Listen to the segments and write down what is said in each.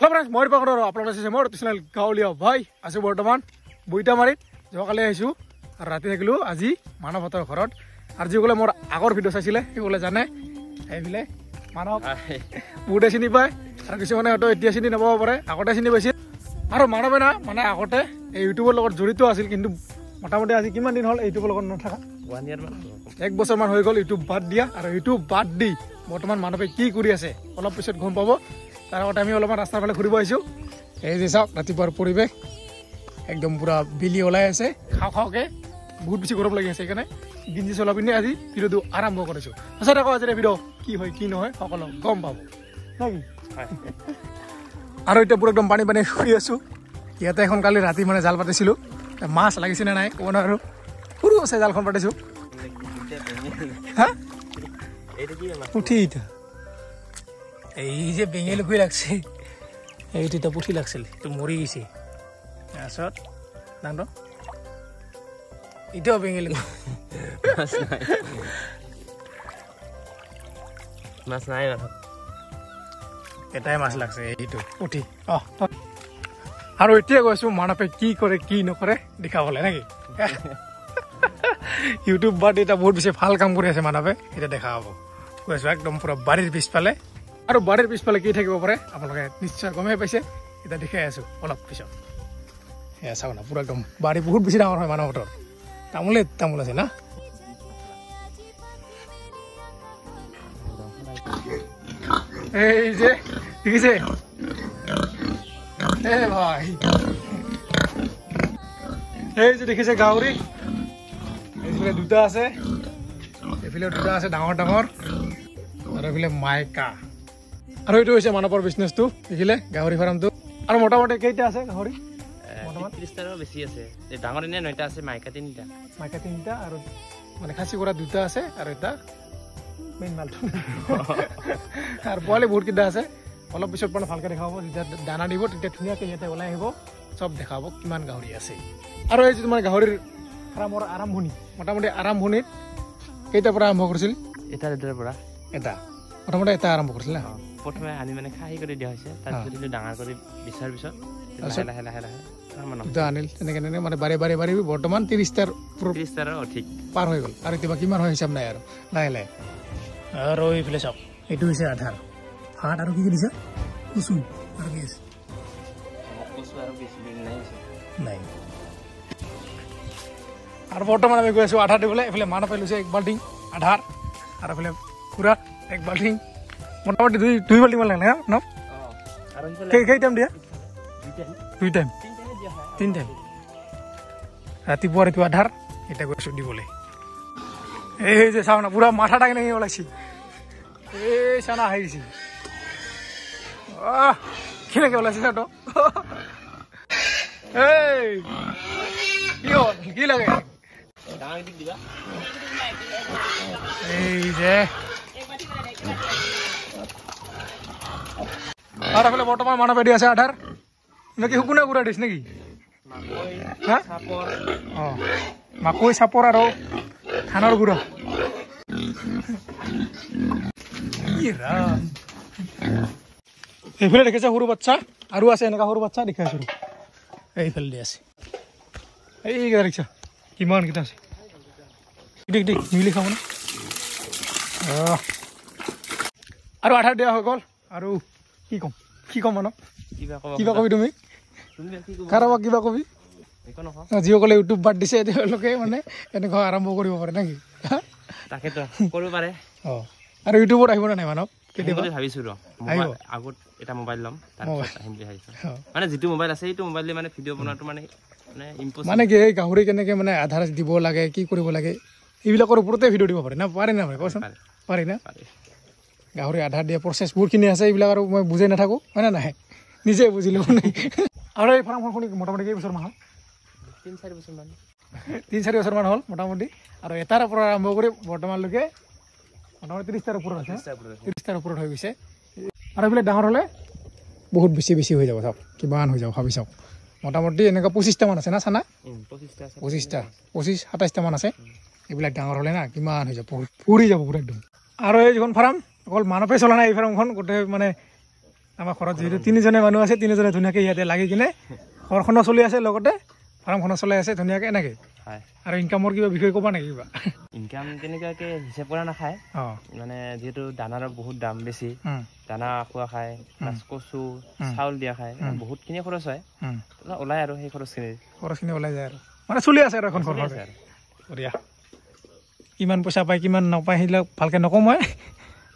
Hello' friend মই দীপক আৰু আপোনাৰ আছে মোৰ টিচনেল গাঁৱলীয়া ভাই আছো বৰ্তমান বৈতামাৰীত যোৱাকালি আহিছোঁ আৰু ৰাতি থাকিলোঁ আজি মানৱহঁতৰ ঘৰত আৰু যিসকলে মোৰ আগৰ ভিডিঅ' চাইছিলে সেইসকলে জানে আহিবলে মানৱ বুটে চিনি পায় আৰু কিছুমানে হয়তো এতিয়া চিনি নাপাব পাৰে আগতে চিনি পাইছিল আৰু মানৱে না মানে আগতে এই ইউটিউবৰ লগত জড়িত আছিল কিন্তু মোটামুটি আজি কিমান দিন হ'ল ইউটিউবৰ লগত নথকা ওৱান ইয়াৰমান এক বছৰমান হৈ গ'ল ইউটিউব বাদ দিয়া আৰু ইউটিউব বাদ দি বৰ্তমান মানৱে কি কৰি আছে অলপ পিছত গম পাব তাৰ আগতে আমি অলপমান ৰাস্তাৰ ফালে ঘূৰিব আহিছোঁ এই যে চাওক ৰাতিপুৱাৰ পৰিৱেশ একদম পূৰা বিলি ওলাই আছে খাওঁ খাওঁকৈ বহুত বেছি গৰম লাগি আছে সেইকাৰণে গিঞ্জি চলা পিনে আজি ভিডিঅ'টো আৰম্ভ কৰিছোঁ পাছত আকৌ আজিৰে ভিডিঅ' কি হয় কি নহয় সকলো গম পাব আৰু এতিয়া পূৰা একদম পানী পানী শুই আছোঁ ইয়াতে এখন কালি ৰাতি মানে জাল পাতিছিলোঁ মাছ লাগিছেনে নাই ক'ব নোৱাৰো সৰু আছে জালখন পাতিছোঁ উঠি এই যে বেঙেল হৈ লাগছে এই দুটা পুঠি লাগছিল এইটো মৰি গৈছে তাৰপিছত নাটো এতিয়াও বেঙেল মাছ নাই এটাই মাছ লাগছে এইটো পুঠি অঁ আৰু এতিয়া গৈছোঁ মানাপে কি কৰে কি নকৰে দেখাবলৈ নেকি ইউটিউব বাৰ্ট বহুত বেছি ভাল কাম কৰি আছে মানাপে এতিয়া দেখা হ'ব গৈছোঁ একদম পূৰা বাৰীৰ পিছফালে আৰু বাৰীৰ পিছফালে কি থাকিব পাৰে আপোনালোকে নিশ্চয় গমেই পাইছে এতিয়া দেখাই আছো অলপ পিছত সেয়া চাওঁ না পুৰা একদম বাৰী বহুত বেছি ডাঙৰ হয় মানুহ বতৰ তামোলে তামোল আছে না এই যে দেখিছে এই যে দেখিছে গাহৰি এইফালে দুটা আছে এইফালে দুটা আছে ডাঙৰ ডাঙৰ আৰু এইফালে মাইকা আৰু এইটো হৈছে মানৱৰ বিজনেছটো দেখিলে গাহৰি ফাৰ্মটো আৰু মোটামুটি কেইটা আছে গাহৰি আৰম্ভণিত প্ৰথমতে এটা আৰম্ভ কৰিছিলে প্ৰথমে আনি মানে খাহি কৰি দিয়া হৈছে তাৰপিছত যদি ডাঙৰ কৰি বিচাৰ পিছত লাহে লাহে লাহে লাহে এক বাল্টিং মোটামুটি দুই দুই বাল্টিং মান লাগে না ন কেইটাইম দিয়া দুই টাইম তিন টাইম ৰাতিপুৱা ৰাতিপুৱা ধাৰ এতিয়া গৈছোঁ দিবলৈ এই সেই যে চাওঁ না পুৰা মাথা টাঙি লাগি ওলাইছি এই চানা হাৰিছে কেনেকে ওলাইছে চাওঁ এই কি হ'ল কি লাগে এই যে আৰু এফালে বৰ্তমান মানৱ পেটি আছে আধাৰ নে কি শুকুনা গুড়া দিছ নেকি হা অ মাকৈ চাপৰ আৰু ধানৰ গুড়া এইফালে দেখিছে সৰু বাচ্ছা আৰু আছে এনেকুৱা সৰু বাচ্ছা দেখাই আছো এইফালে দি আছে এইকেইটা দেখিছা কিমানকেইটা আছে দেখ দেখ মিলি খাব না অ আৰু আধাৰ দিয়া হৈ গ'ল আৰু কি ক'ম কি ক'ম মানক কিবা কবি তুমি কাৰোবাক কিবা কবি যিসকলে ইউটিউব বাদ দিছে তেওঁলোকে মানে এনেকুৱা আৰম্ভ কৰিব পাৰে নেকি তাকেতো কৰিব পাৰে অঁ আৰু ইউটিউবত আহিব নাই মানক আধাৰ দিব লাগে কি কৰিব লাগে এইবিলাকৰ ওপৰতে ভিডিঅ' দিব পাৰে না পাৰে না পাৰি না গাহৰি আধাৰ দিয়া প্ৰচেছ বহুতখিনি আছে এইবিলাক আৰু মই বুজাই নাথাকোঁ হয়নে নাহে নিজে বুজি ল'ব বুজিলোঁ আৰু এই ফাৰ্মখন শুনি মোটামুটি কেইবছৰমান হ'ল তিনি চাৰি বছৰমান তিনি চাৰি বছৰমান হ'ল মোটামুটি আৰু এটাৰ পৰা আৰম্ভ কৰি বৰ্তমানলৈকে মোটামুটি ত্ৰিছটাৰ ওপৰত আছে ত্ৰিছটাৰ ওপৰত হৈ গৈছে আৰু এইবিলাক ডাঙৰ হ'লে বহুত বেছি বেছি হৈ যাব চাওক কিমান হৈ যাব ভাবি চাওক মোটামুটি এনেকুৱা পঁচিছটামান আছে না চানা পঁচিছটা পঁচিছ সাতাইছটামান আছে এইবিলাক ডাঙৰ হ'লে না কিমান হৈ যাব ফুৰি যাব পুৰা একদম আৰু এই যিখন ফাৰ্ম অকল মানুহে চলা নাই এই ফাৰ্মখন গোটেই মানে আমাৰ ঘৰত যিহেতু তিনিজনে মানুহ আছে তিনিজনে ধুনীয়াকৈ ইয়াতে লাগি কিনে ঘৰখনো চলি আছে লগতে ফাৰ্মখনো চলাই আছে ধুনীয়াকৈ এনেকৈ আৰু ইনকামৰ কিবা বিষয়ে ক'বা নেকি কিবা ইনকাম তেনেকুৱাকৈ হিচাপ কৰা নাখায় মানে যিহেতু দানাৰ বহুত দাম বেছি দানা খোৱা খায় কচু চাউল দিয়া খায় বহুতখিনি খৰচ হয় ওলায় আৰু সেই খৰচখিনি খৰচখিনি ওলাই যায় আৰু মানে চলি আছে আৰু এখন ঘৰ কিমান পইচা পায় কিমান নাপায় সেইবিলাক ভালকৈ নকওঁ মই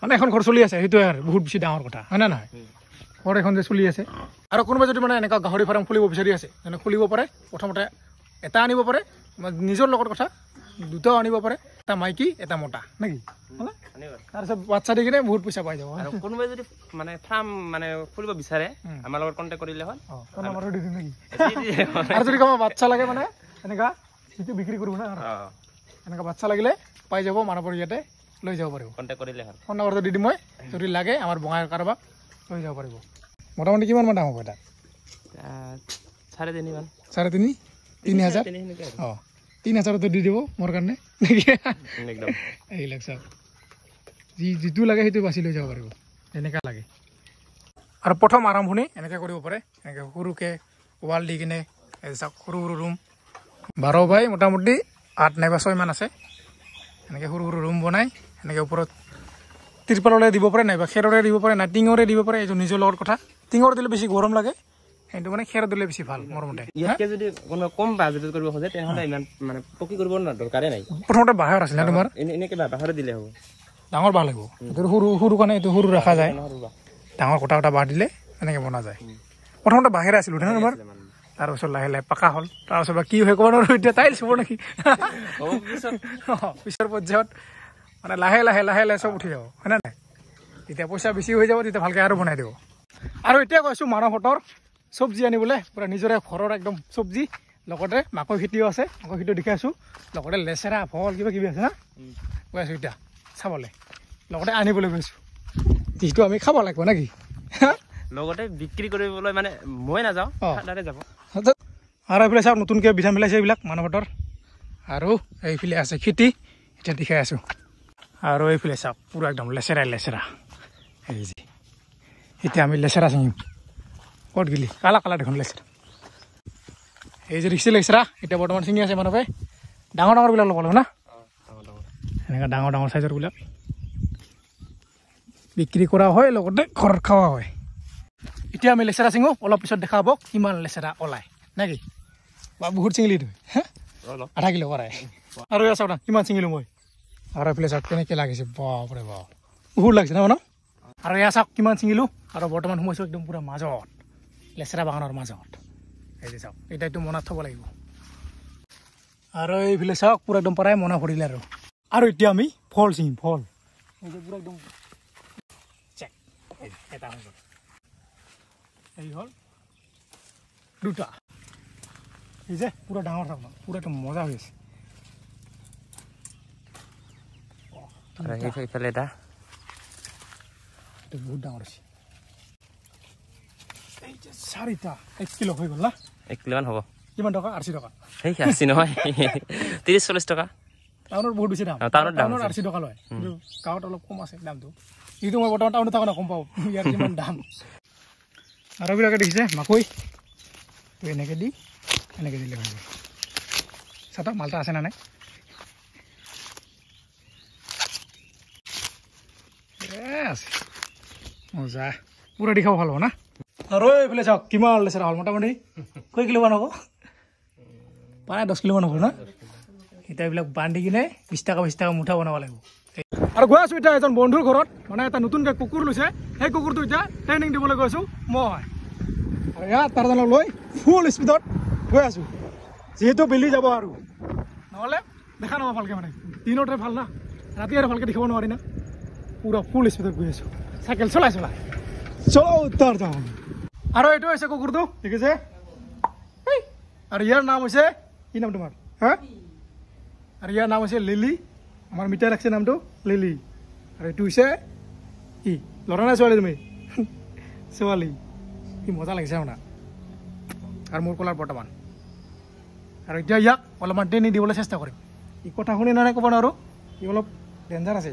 মানে এখন ঘৰ চলি আছে সেইটোৱে আৰু বহুত বেছি ডাঙৰ কথা হয়নে নহয় ঘৰ এখন যে চলি আছে আৰু কোনোবাই যদি মানে এনেকুৱা গাহৰি ফাৰ্ম খুলিব বিচাৰি আছে যেনে খুলিব পাৰে প্ৰথমতে এটা আনিব পাৰে নিজৰ লগত কথা দুটাও আনিব পাৰে এটা মাইকী এটা মতা নেকি তাৰপিছত বাচ্চা দি কিনে বহুত পইচা পাই যাব কোনোবাই যদি মানে ফাৰ্ম মানে খুলিব বিচাৰে আমাৰ লগত কণ্টেক্ট কৰিলে হ'ল নেকি আৰু যদি কাৰোবাৰ বাচ্চা লাগে মানে এনেকুৱা বিক্ৰী কৰিব না এনেকুৱা বাচ্চা লাগিলে পাই যাব মানৱৰ ইয়াতে লৈ যাব পাৰিব কণ্টেক্ট কৰিলে হ'ল ফোন নম্বৰটো দি দিম মই যদি লাগে আমাৰ বঙাইগাঁও কাৰোবাক লৈ যাব পাৰিব মোটামুটি কিমান মান দাম হ'ব এটা চাৰে তিনিমান চাৰে তিনি তিনি হাজাৰ অঁ তিনি হাজাৰতে দি দিব মোৰ কাৰণে এইবিলাক চাওক যি যিটো লাগে সেইটো বাছি লৈ যাব পাৰিব যেনেকৈ লাগে আৰু প্ৰথম আৰম্ভণি এনেকৈ কৰিব পাৰে এনেকৈ সৰুকৈ ৱাল দি কিনে চাওক সৰু সৰু ৰুম বাৰ বাই মোটামুটি আঠ নাইবা ছয়মান আছে এনেকৈ সৰু সৰু ৰুম বনাই এনেকে ওপৰত ত্ৰিপালৰে দিব পাৰে নাইবা খেৰৰে দিব পাৰে নাই টিঙৰে দিব পাৰে এইটো নিজৰ লগৰ কথা টিঙৰ দিলে বেছি গৰম লাগে সেইটো মানে খেৰ দিলে বেছি ভাল মৰমতে প্ৰথমতে বাহাৰ আছিলে ডাঙৰ বাঁহ লাগিব সৰু সৰু কাৰণে এইটো সৰু ৰখা যায় ডাঙৰ কটা কটা বাঁহ দিলে এনেকে বনা যায় প্ৰথমতে বাঁহেৰে আছিলো নহয় তোমাৰ তাৰপিছত লাহে লাহে পাকা হ'ল তাৰপিছৰ বা কি হয় ক'ব নোৱাৰো এতিয়া তাই হ'ব নেকি পিছৰ পৰ্যায়ত মানে লাহে লাহে লাহে লাহে সব উঠি যাব হয়নে নাই এতিয়া পইচা বেছি হৈ যাব তেতিয়া ভালকৈ আৰু বনাই দিব আৰু এতিয়া কৈছোঁ মানুহহঁতৰ চব্জি আনিবলৈ পূৰা নিজৰে ঘৰৰ একদম চব্জি লগতে মাকৈ খেতিও আছে মাকৈ খেতিও দেখাইছোঁ লগতে লেচেৰা ভল কিবা কিবি আছে না কৈ আছোঁ এতিয়া চাবলৈ লগতে আনিবলৈ গৈছোঁ যিহেতু আমি খাব লাগিব নে কি লগতে বিক্ৰী কৰিবলৈ মানে মই নাযাওঁ দাদাই যাব আৰু এইফালে চাওক নতুনকৈ বিধান মিলাইছে এইবিলাক মানুহহঁতৰ আৰু এইফালে আছে খেতি এতিয়া দেখাই আছোঁ আৰু এইফালে চাওক পুৰা একদম লেচেৰাই লেচেৰা এই যে এতিয়া আমি লেচেৰা চিঙিম ক'ত গেলি কালা কালাৰ দেখোন লেচেৰা এই যে দেখিছে লেচেৰা এতিয়া বৰ্তমান চিঙি আছে মানুহে ডাঙৰ ডাঙৰবিলাক ল'ব লাগিব না এনেকুৱা ডাঙৰ ডাঙৰ চাইজৰ বিলাক বিক্ৰী কৰা হয় লগতে ঘৰত খোৱা হয় এতিয়া আমি লেচেৰা চিঙো অলপ পিছত দেখাব কিমান লেচেৰা ওলায় নেকি বা বহুত চিঙিলি তুমি আধা কিলো কৰাই আৰু কিমান চিঙিলোঁ মই আৰু এইফালে চাওক কেনেকৈ লাগিছে বাপৰে বাপ বহুত লাগিছে নহয় ন আৰু এয়া চাওক কিমান ছিঙিলোঁ আৰু বৰ্তমান সোমাইছোঁ একদম পূৰা মাজত লেচেৰা বাগানৰ মাজত এই যে চাওক এতিয়াতো মনত থ'ব লাগিব আৰু এইফালে চাওক পূৰা একদম প্ৰায় মনে ভৰিলে আৰু আৰু এতিয়া আমি ফল ছিঙিম ফল পূৰা একদম চেক এটা হৈ গ'ল এই হ'ল দুটা এই যে পূৰা ডাঙৰ চাওক পূৰা একদম মজা হৈ আছে আলহী আহি পেলাই এটা বহুত ডাঙৰ হৈছে চাৰিটা এক কিলো হৈ গ'ল এক কিলোমান হ'ব কিমান টকা আশী টকা সেই আশী নহয় ত্ৰিছ চল্লিছ টকা টাউনত বহুত বেছি দাম টাউনত টাউনত আশী টকা লয় কিন্তু গাঁৱত অলপ কম আছে দামটো যিটো মই বৰ্তমান টাউনত থকা নকম পাওঁ ইয়াৰ কিমান দাম আৰুবিলাকে দেখিছে মাকৈ এনেকৈ দি এনেকৈ দিলে ভাল চাটক মালটা আছে না নাই মজা পুরা দেখাও ভাল না রয়েছে কি মোটামুটি কই কিলোমান হব প্রায় দশ কিলোমান হব না এটা এইবিল বান্ধি কিনে বিশ টাকা বিশ টাকা মুঠা বনাব লাগবে আর গে আছো এটা এজন বন্ধুর ঘর মানে একটা নতুন কুকুর লোসে সেই কুকুর এটা ট্রেনিং দিবলে গেছো মানে তার লই ফুল স্পিডত গে আছো যেহেতু বেলি যাব আর নহলে দেখা নব ভালকে মানে দিনতে ভাল না রাতে আর ভালকে দেখাব নারি না পুৰা ফুল স্পীডত গৈ আছো চাইকেল চলাই চলাই চলো উত্তৰ যাওয়া আৰ এটা হয়েছে কুকুৰটো ঠিক আছে আৰু ইয়াৰ নাম হৈছে কি নাম তোমাৰ হা আৰু ইয়াৰ নাম হৈছে লিলি আমাৰ মিটাই ৰাখছে নামটো লিলি আৰু এইটো হৈছে কি ল'ৰা নাই ছোৱালী তুমি ছোৱালী কি মজা লাগিছে শুনা আৰু মোৰ কলাৰ বৰ্তমান আৰু এতিয়া ইয়াক অলপমান ট্ৰেনিং দিবলৈ চেষ্টা কৰিম ই কথা শুনি নাই ক'ব নোৱাৰোঁ ই অলপ ডেঞ্জাৰ আছে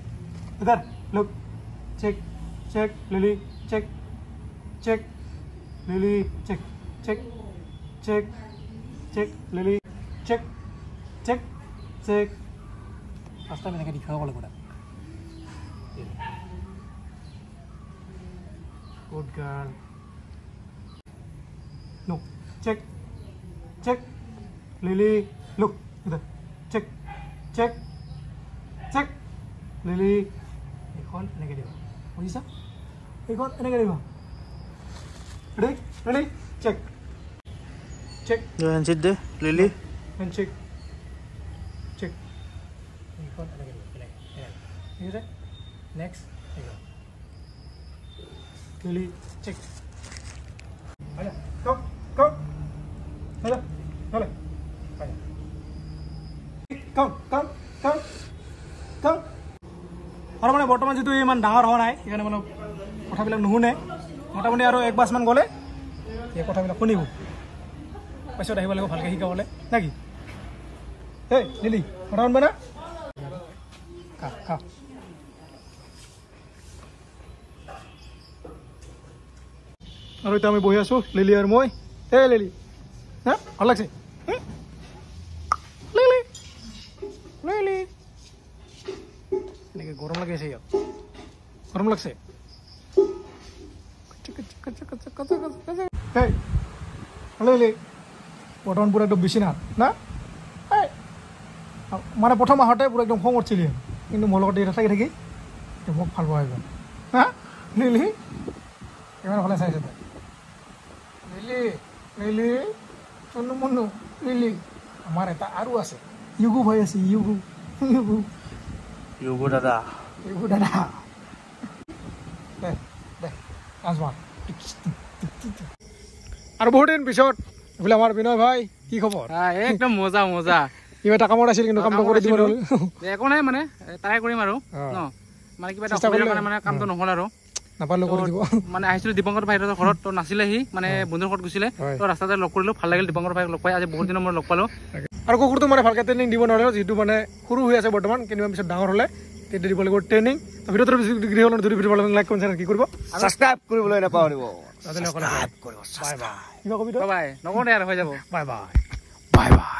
इधर look check check Lily check check Lily check check check check Lily check check check first time इनका दिखाओ वाला good girl look check check lily look check check check lily on negative. What is that? Click on negative. Ready? Ready? Check. Check. Go and sit there. Lily. And check. Check. Click on negative. You see? Next. Lily. Check. Go. যদিও ইমান ডাঙৰ হোৱা নাই সেইকাৰণে মানে কথাবিলাক নুশুনে মোটামুটি আৰু এক বাছমান গ'লে সেই কথাবিলাক শুনিব পাছত আহিব লাগিব ভালকৈ শিকাবলৈ নাকি হেই নীলি মতা আনবা না আৰু এতিয়া আমি বহি আছোঁ লিলি আৰু মই হে লিলি হা ভাল লাগিছে লিলি লিলি এনেকৈ গৰম লাগিছে ইয়াত Гормлакс. Hey, Lily, what on Buddha to Bishina? Hey, Manapotama Hotel, put it on home with you. In the Molo de Rasagi, the Mok Palvoy. Huh? Lily? You want to say that? Lily, Lily, Tunumunu, Lily, Marata Aruas. You go by us, you go. You go. You go to that. You go to that. আৰু বহুত দিন পিছত বোলে আমাৰ বিনয় ভাই কি খবৰ একদম মজা মজা কিবা এটা কামত আছিল কিন্তু কামটো কৰি দিব নহ'ল একো নাই মানে ট্ৰাই কৰিম আৰু ন মানে কিবা এটা কৰিলে মানে কামটো নহ'ল আৰু নাপালো কৰি দিব মানে আহিছিলোঁ দীপংকৰ ভাইৰ ঘৰত তো নাছিলে সি মানে বন্ধুৰ ঘৰত গৈছিলে তো ৰাস্তাতে লগ কৰিলোঁ ভাল লাগিল দীপংকৰ ভাইক লগ পাই আজি বহুত দিনৰ মই লগ পালোঁ আৰু কুকুৰটো মানে ভালকৈ ট্ৰেইনিং দিব নোৱাৰিলোঁ যিটো মানে সৰু হৈ আছে বৰ্তমান কেনিবা পিছত ডাঙৰ হ'লে তেতিয়া দিব লাগিব ট্ৰেইনিং ভিডিঅ'টো বেছি দীঘল হ'লে যদি ভিডিঅ' লাইক কমেণ্ট চেনেল কি কৰিব ছাবস্ক্ৰাইব কৰিবলৈ নাপাহৰিব নকবি নকওঁ হৈ যাব বাই বাই বাই বাই